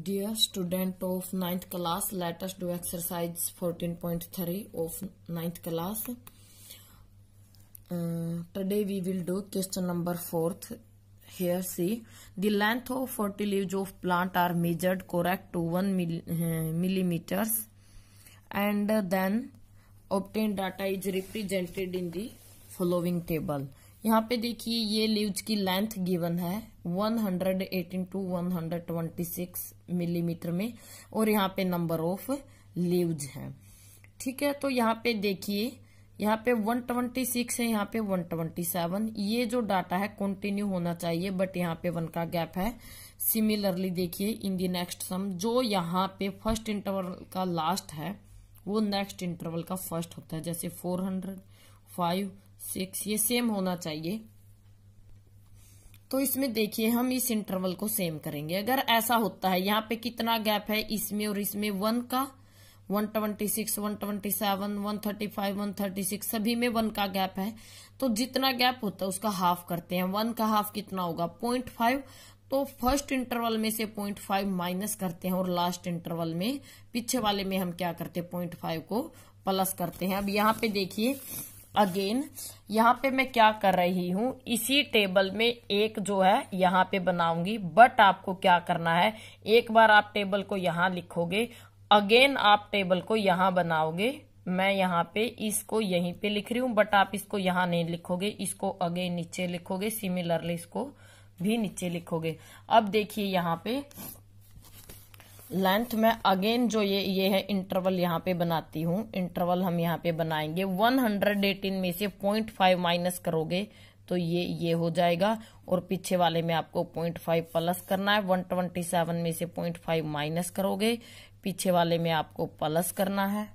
Dear student of ninth class, let us do exercise 14.3 of ninth class. Uh, today we will do question number 4. Here see, the length of 40 leaves of plant are measured correct to 1 mil, uh, millimeters and then obtained data is represented in the following table. यहाँ पे देखिए ये leaves की length given है 118 to 126 millimetre mm में और यहाँ पे नंबर ऑफ लीव्स हैं ठीक है तो यहाँ पे देखिए यहाँ पे 126 है यहाँ पे 127 ये जो डाटा है कंटिन्यू होना चाहिए बट यहाँ पे वन का गैप है सिमिलरली देखिए इन दी नेक्स्ट सम जो यहाँ पे फर्स्ट इंटरवल का लास्ट है वो नेक्स्ट इंटरवल का फर्स्ट होता है जैसे 400 5 सिक्स ये सेम होना चाहिए तो इसमें देखिए हम इस इंटरवल को सेम करेंगे अगर ऐसा होता है यहाँ पे कितना गैप है इसमें और इसमें वन का one twenty six one twenty seven one thirty five one thirty six सभी में वन का गैप है तो जितना गैप होता है उसका हाफ करते हैं वन का हाफ कितना होगा पॉइंट फाइव तो फर्स्ट इंटरवल में से पॉइंट फाइव माइनस करते हैं और लास्ट इंटरवल में पीछे वाले में हम क्या करते हैं पॉइंट फाइव को प्लस करते हैं अब यहाँ पे देखिए अगेन यहाँ पे मैं क्या कर रही हूँ इसी टेबल में एक जो है यहाँ पे बनाऊंगी बट आपको क्या करना है एक बार आप टेबल को यहाँ लिखोगे अगेन आप टेबल को यहाँ बनाओगे मैं यहाँ पे इसको यहीं पे लिख रही हूँ बट आप इसको यहाँ नहीं लिखोगे इसको अगेन नीचे लिखोगे सिमिलरली इसको भी नीचे लिखोगे अब देखिए यहाँ पे लेंथ में अगेन जो ये ये है इंटरवल यहाँ पे बनाती हूँ इंटरवल हम यहाँ पे बनाएंगे 118 में से 0.5 माइनस करोगे तो ये ये हो जाएगा और पीछे वाले में आपको 0.5 प्लस करना है 127 में से 0.5 माइनस करोगे पीछे वाले में आपको प्लस करना है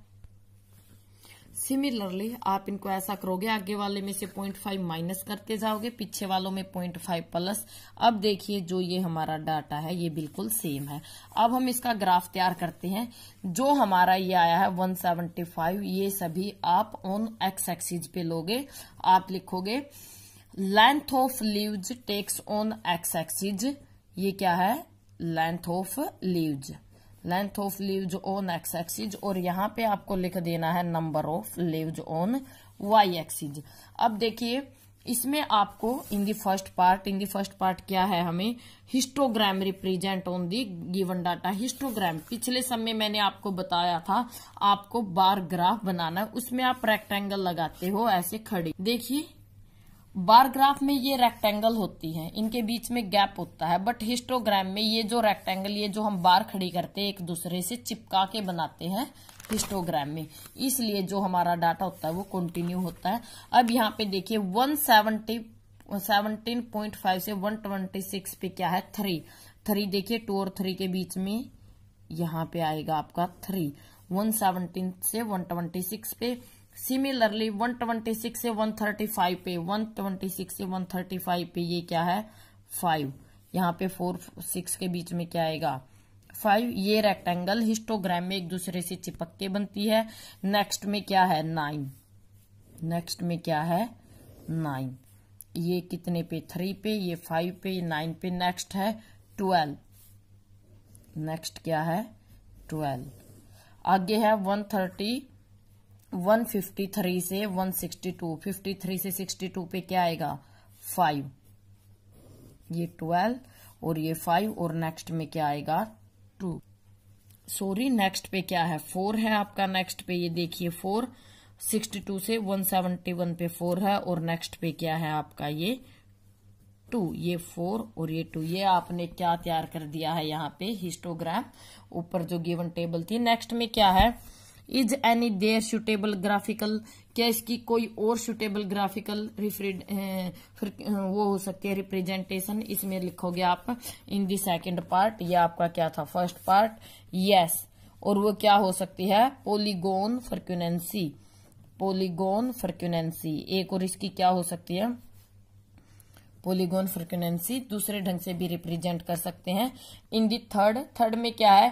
सिमिलरली आप इनको ऐसा करोगे आगे वाले में से 0.5 फाइव माइनस करते जाओगे पीछे वालों में 0.5 फाइव प्लस अब देखिए जो ये हमारा डाटा है ये बिल्कुल सेम है अब हम इसका ग्राफ तैयार करते हैं जो हमारा ये आया है 175 ये सभी आप ऑन एक्स एक्सिस पे लोगे आप लिखोगे length of leaves takes on X axis ये क्या है length of leaves length of leaves on X axis और यहाँ पे आपको लिख देना है number of leaves on Y axis अब देखिए इसमें आपको in the first part in the first part क्या है हमें histogram represent on the given data histogram पिछले समय मैंने आपको बताया था आपको बार ग्राफ बनाना उसमें आप रेक्टेंगल लगाते हो ऐसे खड़े देखिए बार ग्राफ में ये रेक्टेंगल होती है इनके बीच में गैप होता है बट हिस्टोग्राम में ये जो रेक्टेंगल ये जो हम बार खड़ी करते हैं एक दूसरे से चिपका के बनाते हैं हिस्टोग्राम में इसलिए जो हमारा डाटा होता है वो कंटिन्यू होता है अब यहाँ पे देखिए one seventy seventeen point five से वन ट्वेंटी सिक्स पे क्या है थ्री थ्री देखिए टू और थ्री के बीच में यहाँ पे आएगा आपका थ्री वन सेवनटीन से वन ट्वेंटी सिक्स पे सिमिलरली 126 से 135 पे 126 से 135 पे ये क्या है फाइव यहाँ पे फोर सिक्स के बीच में क्या आएगा फाइव ये रेक्टेंगल हिस्टोग्राम में एक दूसरे से चिपक के बनती है नेक्स्ट में क्या है नाइन नेक्स्ट में क्या है नाइन ये कितने पे थ्री पे ये फाइव पे नाइन पे नेक्स्ट है ट्वेल्व नेक्स्ट क्या है ट्वेल्व आगे है वन थर्टी 153 से 162 53 से 62 पे क्या आएगा फाइव ये ट्वेल्व और ये फाइव और नेक्स्ट में क्या आएगा टू सॉरी नेक्स्ट पे क्या है फोर है आपका नेक्स्ट पे ये देखिए फोर सिक्सटी टू से वन सेवेंटी वन पे फोर है और नेक्स्ट पे क्या है आपका ये टू ये फोर और ये टू ये आपने क्या तैयार कर दिया है यहाँ पे हिस्टोग्राम ऊपर जो गिवन टेबल थी नेक्स्ट में क्या है is any there suitable graphical क्या इसकी कोई और सुटेबल ग्राफिकल फिर वो हो सकती है रिप्रेजेंटेशन इसमें लिखोगे आप इन दी सेकेंड पार्ट या आपका क्या था फर्स्ट पार्ट यस और वो क्या हो सकती है पोलीगोन फ्रिक्वेंसी पोलीगोन फ्रिक्वेंसी एक और इसकी क्या हो सकती है पोलीगोन फ्रिक्वेंसी दूसरे ढंग से भी रिप्रेजेंट कर सकते हैं इन दी थर्ड थर्ड में क्या है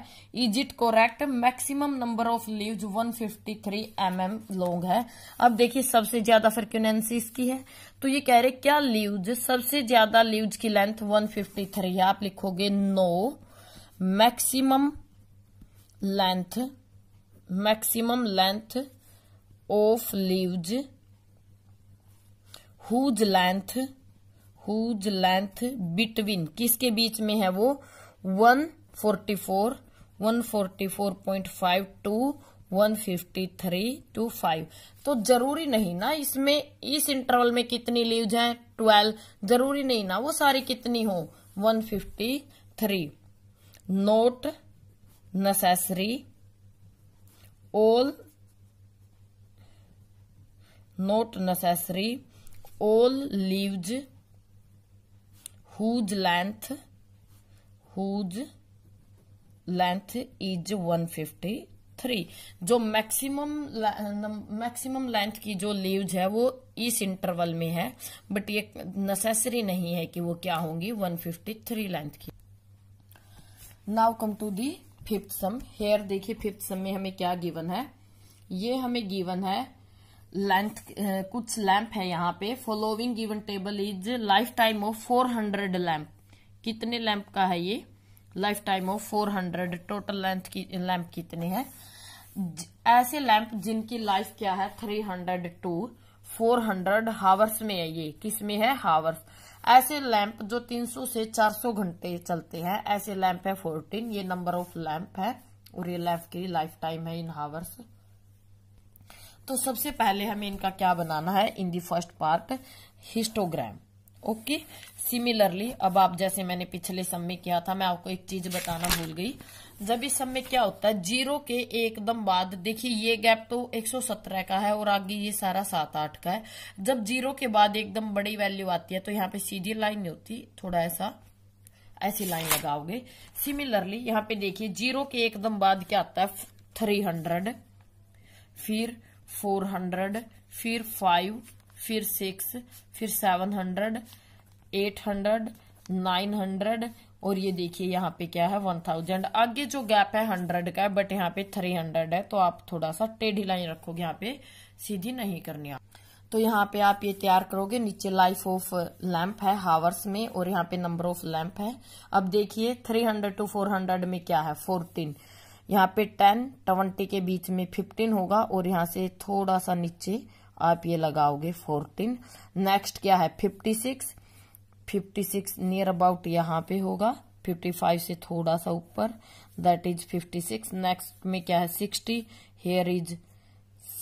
is it correct maximum number of leaves 153 three mm long है अब देखिए सबसे ज्यादा फ्रिक्वेंसी इसकी है तो ये कह रहे क्या लीव्स सबसे ज्यादा लीव्स की लेंथ 153 है आप लिखोगे no maximum length maximum length of leaves whose length whose length between किसके बीच में है वो 144 144.5 टू 153 टू 5 तो जरूरी नहीं ना इसमें इस इंटरवल में कितनी लीव हैं 12 जरूरी नहीं ना वो सारी कितनी हो 153 not necessary all not necessary all leaves whose length is one fifty 153 जो मैक्सिमम मैक्सिमम लेंथ की जो लीव्स है वो इस इंटरवल में है बट ये नेसेसरी नहीं है कि वो क्या होंगी 153 लेंथ की now come to the fifth sum here देखिए फिफ्थ सम में हमें क्या गिवन है ये हमें गिवन है लेंथ uh, कुछ लैंप है यहाँ पे following given table is life time of four hundred lamp कितने लैंप का है ये life time of four hundred total length की लैंप कितने हैं ऐसे लैंप जिनकी लाइफ क्या है three hundred to four hundred hours में है ये किस में है हावर्स ऐसे लैंप जो 300 से 400 घंटे चलते हैं ऐसे लैंप है 14 ये नंबर ऑफ लैंप है और ये लैंप की लाइफ टाइम है इन हावर्स तो सबसे पहले हमें इनका क्या बनाना है in the first part histogram okay similarly अब आप जैसे मैंने पिछले सम में किया था मैं आपको एक चीज बताना भूल गई जब इस सम में क्या होता है जीरो के एकदम बाद देखिए ये गैप तो 117 का है और आगे ये सारा सात आठ का है जब जीरो के बाद एकदम बड़ी वैल्यू आती है तो यहाँ पे सीधी लाइन नहीं होती थोड़ा ऐसा ऐसी लाइन लगाओगे सिमिलरली यहाँ पे देखिए जीरो के एकदम बाद क्या आता है थ्री हंड्रेड फिर फोर हंड्रेड फिर फाइव फिर सिक्स फिर seven hundred eight hundred nine hundred और ये देखिए यहाँ पे क्या है वन थाउजेंड आगे जो गैप है हंड्रेड का है बट यहाँ पे थ्री हंड्रेड है तो आप थोड़ा सा टेढ़ी लाइन रखोगे यहाँ पे सीधी नहीं करनी आप तो यहाँ पे आप ये तैयार करोगे नीचे लाइफ ऑफ लैंप है हावर्स में और यहाँ पे नंबर ऑफ लैंप है अब देखिए three hundred to four hundred में क्या है फोर्टीन यहाँ पे टेन ट्वेंटी के बीच में फिफ्टीन होगा और यहाँ से थोड़ा सा नीचे आप ये लगाओगे फोर्टीन नेक्स्ट क्या है fifty six fifty six near about यहाँ पे होगा फिफ्टी फाइव से थोड़ा सा ऊपर that is fifty six next में क्या है सिक्सटी हेयर इज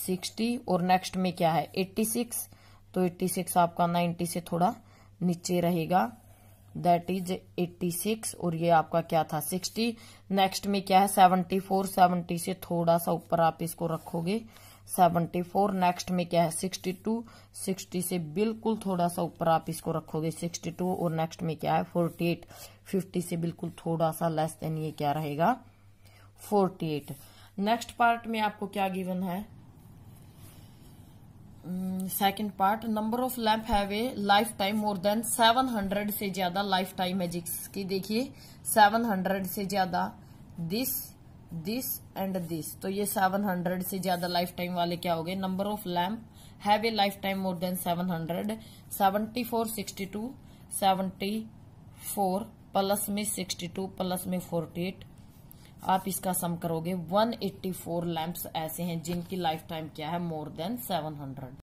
सिक्सटी और नेक्स्ट में क्या है एट्टी सिक्स तो एट्टी सिक्स आपका नाइन्टी से थोड़ा नीचे रहेगा दैट इज 86 और ये आपका क्या था 60 नेक्स्ट में क्या है 74 70 से थोड़ा सा ऊपर आप इसको रखोगे 74 नेक्स्ट में क्या है 62 60 से बिल्कुल थोड़ा सा ऊपर आप इसको रखोगे 62 और नेक्स्ट में क्या है 48 50 से बिल्कुल थोड़ा सा लेस देन ये क्या रहेगा 48 नेक्स्ट पार्ट में आपको क्या गिवन है second part number of lamp है वे लाइफ टाइम मोर देन 700 से ज्यादा लाइफ टाइम है जिसकी देखिए 700 से ज्यादा दिस दिस एंड दिस तो ये 700 से ज्यादा लाइफ टाइम वाले क्या हो गए नंबर ऑफ लैंप है वे life time more than 700 74 62 74 plus में 62 प्लस में 48 आप इसका सम करोगे 184 लैंप्स ऐसे हैं जिनकी लाइफ टाइम क्या है मोर देन 700